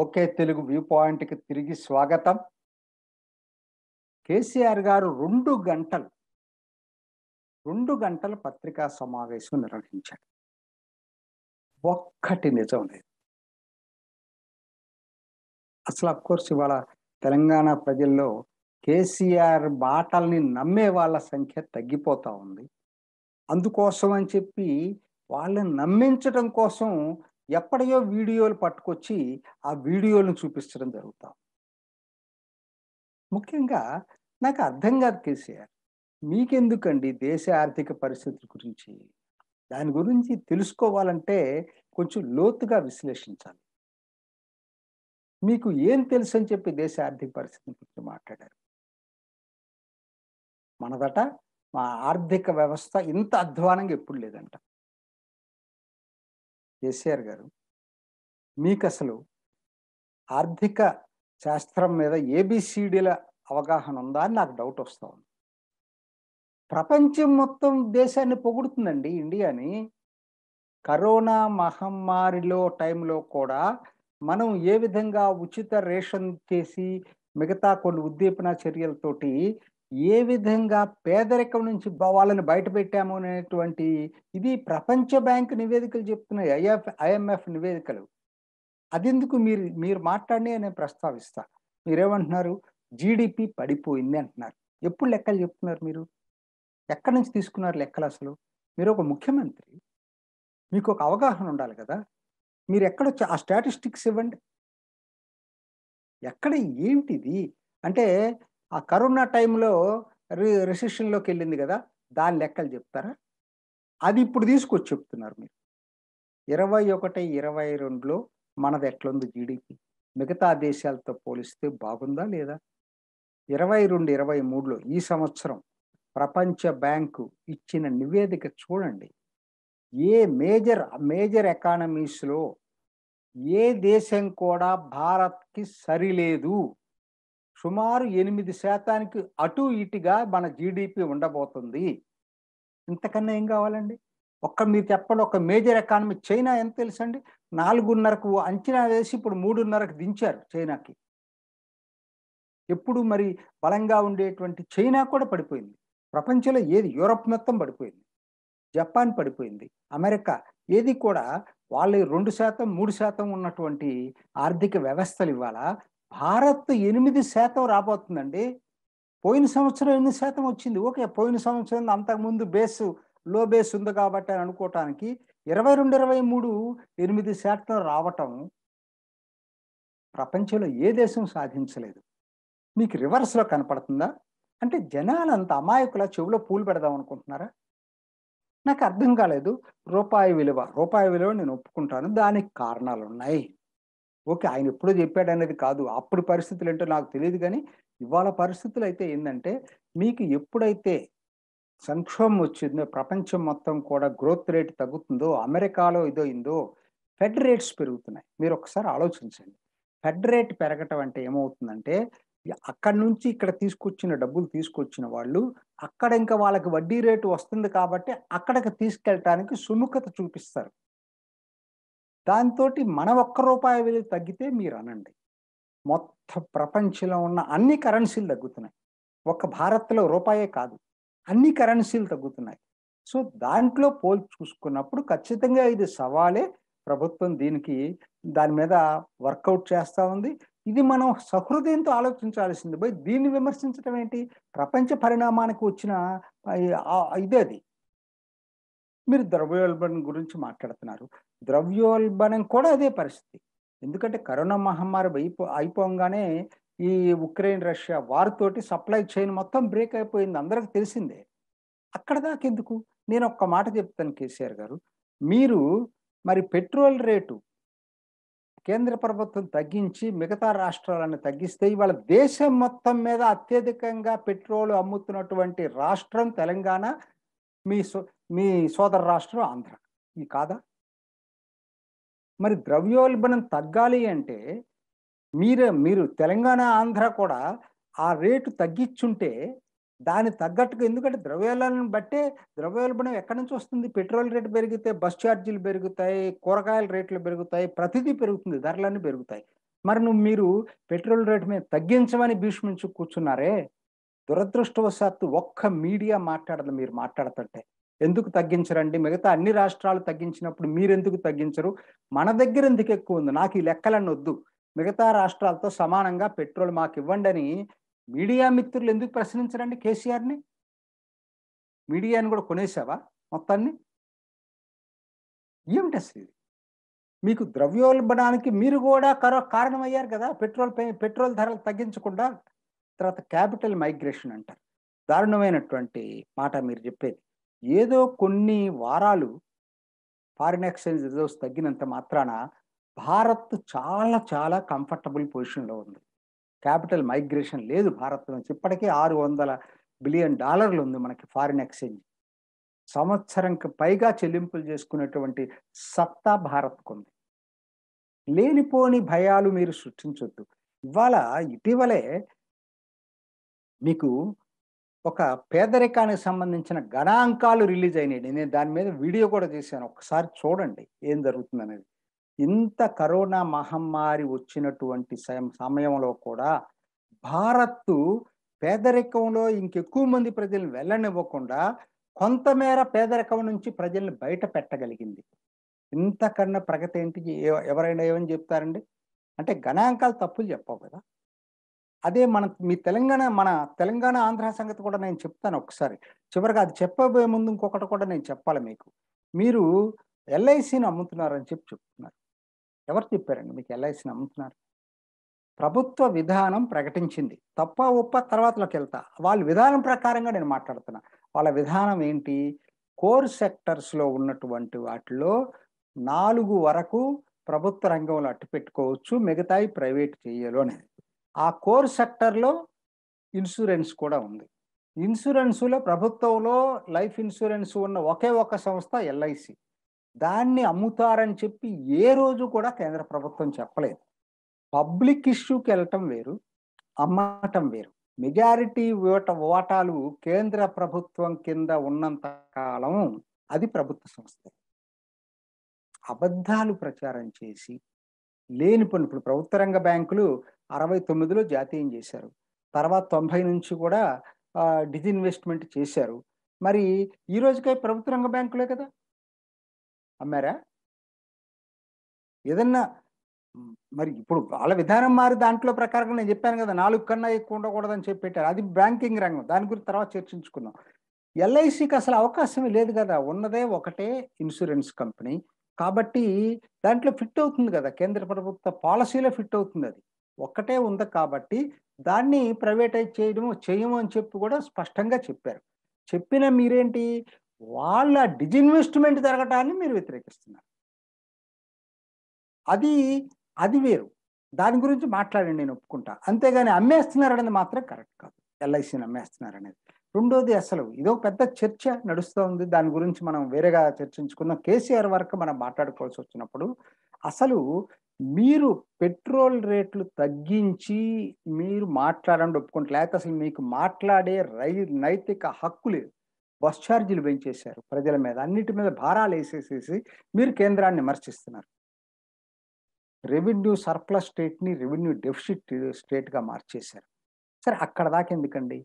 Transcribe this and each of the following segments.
okay Telugu view పాయింట్కి తిరిగి స్వాగతం కేసీఆర్ గారు రెండు గంటలు రెండు గంటల పత్రికా సమావేశం నిర్వహించాడు ఒక్కటి నిజం లేదు అసలు కోర్స్ ఇవాళ తెలంగాణ ప్రజల్లో కేసీఆర్ మాటల్ని నమ్మే వాళ్ళ సంఖ్య తగ్గిపోతూ ఉంది అందుకోసం అని చెప్పి వాళ్ళని నమ్మించడం కోసం ఎప్పటికో వీడియోలు పట్టుకొచ్చి ఆ వీడియోలను చూపించడం జరుగుతాం ముఖ్యంగా నాకు అర్థం కాదు కేసీఆర్ మీకెందుకండి దేశ ఆర్థిక పరిస్థితుల గురించి దాని గురించి తెలుసుకోవాలంటే కొంచెం లోతుగా విశ్లేషించాలి మీకు ఏం తెలుసు అని చెప్పి దేశ ఆర్థిక పరిస్థితి గురించి మాట్లాడారు మనదట మా ఆర్థిక వ్యవస్థ ఇంత అధ్వానంగా ఎప్పుడు లేదంట కేసీఆర్ గారు మీకు అసలు ఆర్థిక శాస్త్రం మీద ఏబిసిడీల అవగాహన ఉందా అని నాకు డౌట్ వస్తూ ఉంది ప్రపంచం మొత్తం దేశాన్ని పొగుడుతుందండి ఇండియాని కరోనా మహమ్మారిలో టైంలో కూడా మనం ఏ విధంగా ఉచిత రేషన్ చేసి మిగతా కొన్ని ఉద్దీపన చర్యలతోటి ఏ విధంగా పేదరికం నుంచి వాళ్ళని బయటపెట్టాము అనేటువంటి ఇది ప్రపంచ బ్యాంకు నివేదికలు చెప్తున్నాయి ఐఎఫ్ ఐఎంఎఫ్ నివేదికలు అదెందుకు మీరు మీరు మాట్లాడి నేను ప్రస్తావిస్తా మీరేమంటున్నారు జీడిపి పడిపోయింది అంటున్నారు ఎప్పుడు లెక్కలు చెప్తున్నారు మీరు ఎక్కడి నుంచి తీసుకున్నారు లెక్కలు అసలు మీరు ఒక ముఖ్యమంత్రి మీకు ఒక అవగాహన ఉండాలి కదా మీరు ఎక్కడ ఆ స్టాటిస్టిక్స్ ఇవ్వండి ఎక్కడ ఏంటిది అంటే ఆ కరోనా టైంలో రి రిసెషన్లోకి వెళ్ళింది కదా దాని లెక్కలు చెప్తారా అది ఇప్పుడు తీసుకొచ్చి చెప్తున్నారు మీరు ఇరవై ఒకటి ఇరవై రెండులో మనది ఎట్లుంది జీడిపి మిగతా దేశాలతో పోలిస్తే బాగుందా లేదా ఇరవై రెండు ఇరవై మూడులో ఈ సంవత్సరం ప్రపంచ బ్యాంకు ఇచ్చిన నివేదిక చూడండి ఏ మేజర్ మేజర్ ఎకానమీస్లో ఏ దేశం కూడా భారత్కి సరిలేదు సుమారు ఎనిమిది శాతానికి అటు ఇటుగా మన జీడిపి ఉండబోతుంది ఇంతకన్నా ఏం కావాలండి ఒక్క మీరు చెప్పండి ఒక మేజర్ ఎకానమీ చైనా ఎంత తెలుసండి నాలుగున్నరకు అంచనా వేసి ఇప్పుడు మూడున్నరకు దించారు చైనాకి ఎప్పుడు మరి బలంగా ఉండేటువంటి చైనా కూడా పడిపోయింది ప్రపంచంలో ఏది యూరప్ మొత్తం పడిపోయింది జపాన్ పడిపోయింది అమెరికా ఏది కూడా వాళ్ళు రెండు శాతం మూడు శాతం ఉన్నటువంటి ఆర్థిక వ్యవస్థలు ఇవాళ భారత్ ఎనిమిది శాతం రాబోతుందండి పోయిన సంవత్సరం ఎనిమిది శాతం వచ్చింది ఓకే పోయిన సంవత్సరం అంతకుముందు బేస్ లో బేస్ ఉంది కాబట్టి అని అనుకోవటానికి ఇరవై రెండు ఇరవై మూడు ఎనిమిది శాతం రావటం ప్రపంచంలో ఏ దేశం సాధించలేదు మీకు రివర్స్లో కనపడుతుందా అంటే జనాలు అంత అమాయకుల చెవిలో పూలు పెడదాం అనుకుంటున్నారా నాకు అర్థం కాలేదు రూపాయి విలువ రూపాయి విలువ నేను ఒప్పుకుంటాను దానికి కారణాలు ఉన్నాయి ఓకే ఆయన ఎప్పుడో చెప్పాడు అనేది కాదు అప్పుడు పరిస్థితులు ఏంటో నాకు తెలియదు కానీ ఇవాళ పరిస్థితులు అయితే ఏంటంటే మీకు ఎప్పుడైతే సంక్షోభం వచ్చిందో ప్రపంచం మొత్తం కూడా గ్రోత్ రేట్ తగ్గుతుందో అమెరికాలో ఇదో ఫెడ్ రేట్స్ పెరుగుతున్నాయి మీరు ఒకసారి ఆలోచించండి ఫెడ్ రేట్ పెరగటం అంటే ఏమవుతుందంటే అక్కడ నుంచి ఇక్కడ తీసుకొచ్చిన డబ్బులు తీసుకొచ్చిన వాళ్ళు అక్కడ ఇంకా వాళ్ళకి వడ్డీ రేటు వస్తుంది కాబట్టి అక్కడికి తీసుకెళ్ళటానికి సుముఖత చూపిస్తారు దాంతో మన ఒక్క రూపాయి విలువ తగ్గితే మీరు అనండి మొత్తం ప్రపంచంలో ఉన్న అన్ని కరెన్సీలు తగ్గుతున్నాయి ఒక్క భారత్లో రూపాయే కాదు అన్ని కరెన్సీలు తగ్గుతున్నాయి సో దాంట్లో పోల్ చూసుకున్నప్పుడు ఖచ్చితంగా ఇది సవాలే ప్రభుత్వం దీనికి దాని మీద వర్కౌట్ చేస్తూ ఉంది ఇది మనం సహృదయంతో ఆలోచించాల్సింది పోయి దీన్ని విమర్శించడం ఏంటి ప్రపంచ పరిణామానికి వచ్చిన ఇదే అది మీరు ద్రవ్యోల్బణం గురించి మాట్లాడుతున్నారు ద్రవ్యోల్బణం కూడా అదే పరిస్థితి ఎందుకంటే కరోనా మహమ్మారి అయిపో అయిపోగానే ఈ ఉక్రెయిన్ రష్యా వారితోటి సప్లై చైన్ మొత్తం బ్రేక్ అయిపోయింది అందరికి తెలిసిందే అక్కడ దాకెందుకు నేను ఒక్క మాట చెప్తాను కేసీఆర్ గారు మీరు మరి పెట్రోల్ రేటు కేంద్ర ప్రభుత్వం తగ్గించి మిగతా రాష్ట్రాలను తగ్గిస్తే ఇవాళ దేశం మొత్తం మీద అత్యధికంగా పెట్రోల్ అమ్ముతున్నటువంటి రాష్ట్రం తెలంగాణ మీ సో మీ సోదర రాష్ట్రం ఆంధ్ర ఇది కాదా మరి ద్రవ్యోల్బణం తగ్గాలి అంటే మీరు మీరు తెలంగాణ ఆంధ్ర కూడా ఆ రేటు తగ్గించుంటే దాని తగ్గట్టుగా ఎందుకంటే ద్రవ్యోల్బణం బట్టే ద్రవ్యోల్బణం ఎక్కడి నుంచి వస్తుంది పెట్రోల్ రేటు పెరిగితే బస్ ఛార్జీలు పెరుగుతాయి కూరగాయల రేట్లు పెరుగుతాయి ప్రతిదీ పెరుగుతుంది ధరలన్నీ పెరుగుతాయి మరి నువ్వు మీరు పెట్రోల్ రేటు మీద తగ్గించమని భీష్మించు కూర్చున్నారే దురదృష్టవశాత్తు ఒక్క మీడియా మాట్లాడదు మీరు మాట్లాడతంటే ఎందుకు తగ్గించరండి మిగతా అన్ని రాష్ట్రాలు తగ్గించినప్పుడు మీరెందుకు తగ్గించరు మన దగ్గర ఎందుకు ఎక్కువ ఉంది నాకు ఈ లెక్కలన్నీ వద్దు మిగతా రాష్ట్రాలతో సమానంగా పెట్రోల్ మాకు ఇవ్వండి అని మీడియా మిత్రులు ఎందుకు ప్రశ్నించరండి కేసీఆర్ని మీడియాని కూడా కొనేసావా మొత్తాన్ని ఏమిటి అసలు ఇది మీకు ద్రవ్యోల్బణానికి మీరు కూడా కరో కారణమయ్యారు కదా పెట్రోల్ పెట్రోల్ ధరలు తగ్గించకుండా తర్వాత క్యాపిటల్ మైగ్రేషన్ అంటారు దారుణమైనటువంటి మాట మీరు చెప్పేది ఏదో కొన్ని వారాలు ఫారిన్ ఎక్స్చేంజ్ రిజర్వ్స్ తగ్గినంత మాత్రాన భారత్ చాలా చాలా కంఫర్టబుల్ పొజిషన్లో ఉంది క్యాపిటల్ మైగ్రేషన్ లేదు భారత్ నుంచి ఇప్పటికే ఆరు వందల బిలియన్ డాలర్లు ఉంది మనకి ఫారిన్ ఎక్స్చేంజ్ సంవత్సరంకి పైగా చెల్లింపులు చేసుకునేటువంటి సత్తా భారత్కు ఉంది లేనిపోని భయాలు మీరు సృష్టించొద్దు ఇవాళ ఇటీవలే మీకు ఒక పేదరికానికి సంబంధించిన గణాంకాలు రిలీజ్ అయినాయి నేను దాని మీద వీడియో కూడా చేశాను ఒకసారి చూడండి ఏం జరుగుతుంది అనేది ఇంత కరోనా మహమ్మారి వచ్చినటువంటి సమయంలో కూడా భారత్ పేదరికంలో ఇంకెక్కువ మంది ప్రజలు వెళ్ళనివ్వకుండా కొంతమేర పేదరికం నుంచి ప్రజల్ని బయట పెట్టగలిగింది ఇంతకన్నా ప్రగతి ఏంటి ఎవరైనా ఏమని చెప్తారండి అంటే గణాంకాలు తప్పులు చెప్పవు కదా అదే మన మీ తెలంగాణ మన తెలంగాణ ఆంధ్ర సంగతి కూడా నేను చెప్తాను ఒకసారి చివరిగా అది చెప్పబోయే ముందు ఇంకొకటి కూడా నేను చెప్పాలి మీకు మీరు ఎల్ఐసిని అమ్ముతున్నారని చెప్పి చెప్తున్నారు ఎవరు చెప్పారండి మీకు ఎల్ఐసిని అమ్ముతున్నారు ప్రభుత్వ విధానం ప్రకటించింది తప్ప ఒప్ప తర్వాతలోకి వెళ్తా వాళ్ళ విధానం ప్రకారంగా నేను మాట్లాడుతున్నా వాళ్ళ విధానం ఏంటి కోర్ సెక్టర్స్లో ఉన్నటువంటి వాటిలో నాలుగు వరకు ప్రభుత్వ రంగంలో అట్టు పెట్టుకోవచ్చు మిగతాయి ప్రైవేట్ చేయలు అనేది ఆ కోర్ సెక్టర్లో ఇన్సూరెన్స్ కూడా ఉంది ఇన్సూరెన్సులో ప్రభుత్వంలో లైఫ్ ఇన్సూరెన్స్ ఉన్న ఒకే ఒక సంస్థ ఎల్ఐసి దాన్ని అమ్ముతారని చెప్పి ఏ రోజు కూడా కేంద్ర ప్రభుత్వం చెప్పలేదు పబ్లిక్ ఇష్యూకి వెళ్ళటం వేరు అమ్మటం వేరు మెజారిటీ ఓట ఓటాలు కేంద్ర ప్రభుత్వం కింద ఉన్నంత కాలం అది ప్రభుత్వ సంస్థ అబద్ధాలు ప్రచారం చేసి లేని పని ఇప్పుడు ప్రభుత్వ రంగ బ్యాంకులు అరవై తొమ్మిదిలో జాతీయం చేశారు తర్వాత తొంభై నుంచి కూడా డిజిన్వెస్ట్మెంట్ చేశారు మరి ఈ రోజుకై ప్రభుత్వ రంగ బ్యాంకులే కదా అమ్మారా ఏదన్నా మరి ఇప్పుడు వాళ్ళ విధానం మారి దాంట్లో ప్రకారంగా నేను చెప్పాను కదా నాలుగు కన్నా ఎక్కువ ఉండకూడదని చెప్పి పెట్టారు అది బ్యాంకింగ్ రంగం దాని గురించి తర్వాత చర్చించుకుందాం ఎల్ఐసికి అసలు అవకాశమే లేదు కదా ఉన్నదే ఒకటే ఇన్సూరెన్స్ కంపెనీ కాబట్టి దాంట్లో ఫిట్ అవుతుంది కదా కేంద్ర ప్రభుత్వ పాలసీలో ఫిట్ అవుతుంది అది ఒక్కటే ఉంది కాబట్టి దాన్ని ప్రైవేటైజ్ చేయడం చేయము అని చెప్పి కూడా స్పష్టంగా చెప్పారు చెప్పిన మీరేంటి వాళ్ళ డిజిన్వెస్ట్మెంట్ జరగటాన్ని మీరు వ్యతిరేకిస్తున్నారు అది అది వేరు దాని గురించి మాట్లాడండి నేను ఒప్పుకుంటా అంతేగాని అమ్మేస్తున్నారనేది మాత్రం కరెక్ట్ కాదు ఎల్ఐసిని అమ్మేస్తున్నారు అనేది రెండోది అసలు ఇదో పెద్ద చర్చ నడుస్తోంది దాని గురించి మనం వేరేగా చర్చించుకుందాం కేసీఆర్ వరకు మనం మాట్లాడుకోవాల్సి వచ్చినప్పుడు అసలు మీరు పెట్రోల్ రేట్లు తగ్గించి మీరు మాట్లాడండి ఒప్పుకుంటారు లేకపోతే అసలు మీకు మాట్లాడే రై నైతిక హక్కు లేదు బస్ ఛార్జీలు పెంచేశారు ప్రజల మీద అన్నిటి మీద భారాలు వేసేసేసి మీరు కేంద్రాన్ని విమర్శిస్తున్నారు రెవెన్యూ సర్ప్లస్ స్టేట్ని రెవెన్యూ డెఫిసిట్ స్టేట్గా మార్చేశారు సరే అక్కడ దాకా ఎందుకండి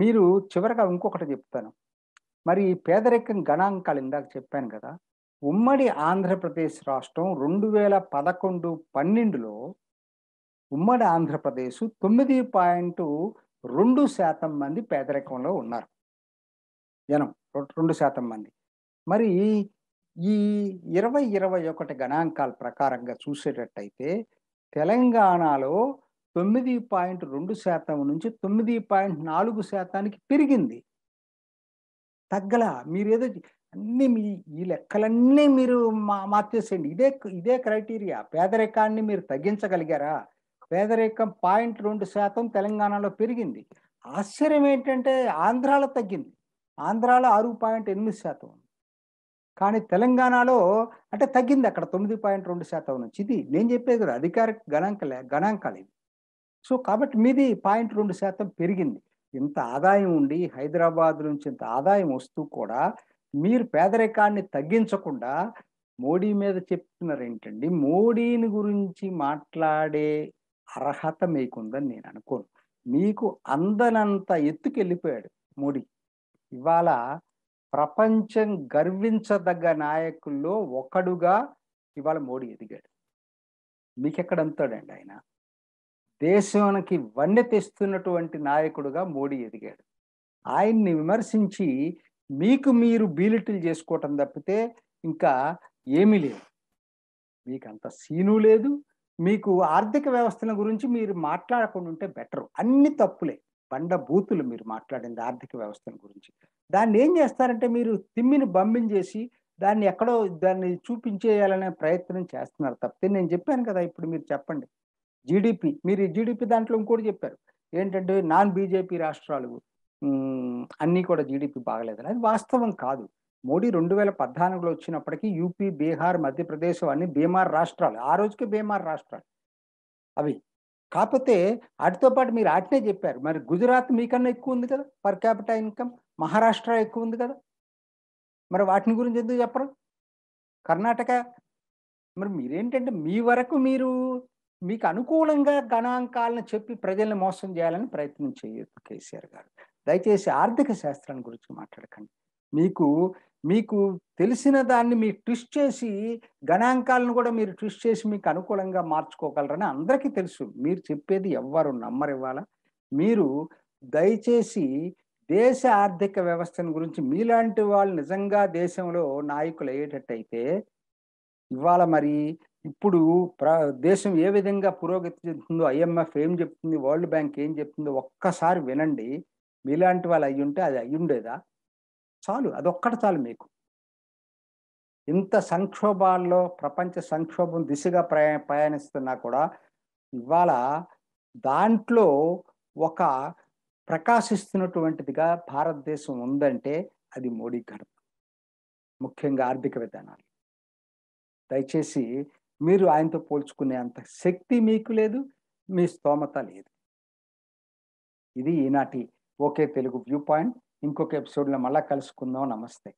మీరు చివరిగా ఇంకొకటి చెప్తాను మరి పేదరికం గణాంకాలు ఇందాక చెప్పాను కదా ఉమ్మడి ఆంధ్రప్రదేశ్ రాష్ట్రం రెండు వేల పదకొండు పన్నెండులో ఉమ్మడి ఆంధ్రప్రదేశ్ తొమ్మిది పాయింట్ రెండు శాతం మంది పేదరికంలో ఉన్నారు జనం రెండు శాతం మంది మరి ఈ ఇరవై ఇరవై ఒకటి గణాంకాల ప్రకారంగా చూసేటట్టయితే తెలంగాణలో తొమ్మిది పాయింట్ రెండు శాతం నుంచి తొమ్మిది పాయింట్ నాలుగు శాతానికి పెరిగింది తగ్గల మీరు ఏదో అన్నీ మీ ఈ లెక్కలన్నీ మీరు మా మార్చేసేయండి ఇదే ఇదే క్రైటీరియా పేదరికాన్ని మీరు తగ్గించగలిగారా పేదరికం పాయింట్ రెండు శాతం తెలంగాణలో పెరిగింది ఆశ్చర్యం ఏంటంటే ఆంధ్రాలో తగ్గింది ఆంధ్రాలో ఆరు పాయింట్ ఎనిమిది శాతం కానీ తెలంగాణలో అంటే తగ్గింది అక్కడ తొమ్మిది పాయింట్ రెండు శాతం నుంచి ఇది నేను చెప్పేది కదా అధికారిక గణాంకలే గణాంకాలు ఇవి సో కాబట్టి మీది పాయింట్ రెండు శాతం పెరిగింది ఇంత ఆదాయం ఉండి హైదరాబాద్ నుంచి ఇంత ఆదాయం వస్తూ కూడా మీరు పేదరికాన్ని తగ్గించకుండా మోడీ మీద చెప్తున్నారు ఏంటండి మోడీని గురించి మాట్లాడే అర్హత మీకుందని నేను అనుకోను మీకు అందనంత ఎత్తుకెళ్ళిపోయాడు మోడీ ఇవాళ ప్రపంచం గర్వించదగ్గ నాయకుల్లో ఒకడుగా ఇవాళ మోడీ ఎదిగాడు మీకెక్కడంతాడండి ఆయన దేశానికి వన్నె తెస్తున్నటువంటి నాయకుడుగా మోడీ ఎదిగాడు ఆయన్ని విమర్శించి మీకు మీరు బీలిటిల్ చేసుకోవటం తప్పితే ఇంకా ఏమీ లేదు మీకు అంత సీను లేదు మీకు ఆర్థిక వ్యవస్థల గురించి మీరు మాట్లాడకుండా ఉంటే బెటర్ అన్ని తప్పులే బండ బూతులు మీరు మాట్లాడింది ఆర్థిక వ్యవస్థల గురించి దాన్ని ఏం చేస్తారంటే మీరు తిమ్మిని బంబించేసి దాన్ని ఎక్కడో దాన్ని చూపించేయాలనే ప్రయత్నం చేస్తున్నారు తప్పితే నేను చెప్పాను కదా ఇప్పుడు మీరు చెప్పండి జీడిపి మీరు జీడిపి దాంట్లో ఇంకోటి చెప్పారు ఏంటంటే నాన్ బీజేపీ రాష్ట్రాలు అన్నీ కూడా జీడిపి బాగలేదని అది వాస్తవం కాదు మోడీ రెండు వేల పద్నాలుగులో వచ్చినప్పటికీ యూపీ బీహార్ మధ్యప్రదేశ్ అన్ని బీమార్ రాష్ట్రాలు ఆ రోజుకి బీమార్ రాష్ట్రాలు అవి కాకపోతే వాటితో పాటు మీరు అట్నే చెప్పారు మరి గుజరాత్ మీకన్నా ఎక్కువ ఉంది కదా పర్ క్యాపిటల్ ఇన్కమ్ మహారాష్ట్ర ఎక్కువ ఉంది కదా మరి వాటిని గురించి ఎందుకు చెప్పరు కర్ణాటక మరి మీరేంటంటే మీ వరకు మీరు మీకు అనుకూలంగా గణాంకాలను చెప్పి ప్రజల్ని మోసం చేయాలని ప్రయత్నం చేయొద్దు కేసీఆర్ గారు దయచేసి ఆర్థిక శాస్త్రం గురించి మాట్లాడకండి మీకు మీకు తెలిసిన దాన్ని మీరు ట్విస్ట్ చేసి గణాంకాలను కూడా మీరు ట్విస్ట్ చేసి మీకు అనుకూలంగా మార్చుకోగలరని అందరికీ తెలుసు మీరు చెప్పేది ఎవ్వరు ఇవ్వాలా మీరు దయచేసి దేశ ఆర్థిక వ్యవస్థను గురించి మీలాంటి వాళ్ళు నిజంగా దేశంలో నాయకులు అయ్యేటట్టయితే ఇవాళ మరి ఇప్పుడు దేశం ఏ విధంగా పురోగతి చెందుతుందో ఐఎంఎఫ్ ఏం చెప్తుంది వరల్డ్ బ్యాంక్ ఏం చెప్తుందో ఒక్కసారి వినండి మీలాంటి వాళ్ళు అయ్యి ఉంటే అది అయ్యుండేదా చాలు అదొక్కటి చాలు మీకు ఇంత సంక్షోభాల్లో ప్రపంచ సంక్షోభం దిశగా ప్రయా ప్రయాణిస్తున్నా కూడా ఇవాళ దాంట్లో ఒక ప్రకాశిస్తున్నటువంటిదిగా భారతదేశం ఉందంటే అది మోడీ ఘనత ముఖ్యంగా ఆర్థిక విధానాలు దయచేసి మీరు ఆయనతో పోల్చుకునే అంత శక్తి మీకు లేదు మీ స్తోమత లేదు ఇది ఈనాటి ఓకే తెలుగు వ్యూ పాయింట్ ఇంకొక ఎపిసోడ్లో మళ్ళీ కలుసుకుందాం నమస్తే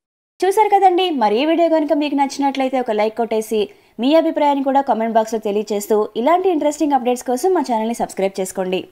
చూసారు కదండి మరి ఈ వీడియో కనుక మీకు నచ్చినట్లయితే ఒక లైక్ కొట్టేసి మీ అభిప్రాయాన్ని కూడా కామెంట్ బాక్స్లో తెలియజేస్తూ ఇలాంటి ఇంట్రెస్టింగ్ అప్డేట్స్ కోసం మా ఛానల్ని సబ్స్క్రైబ్ చేసుకోండి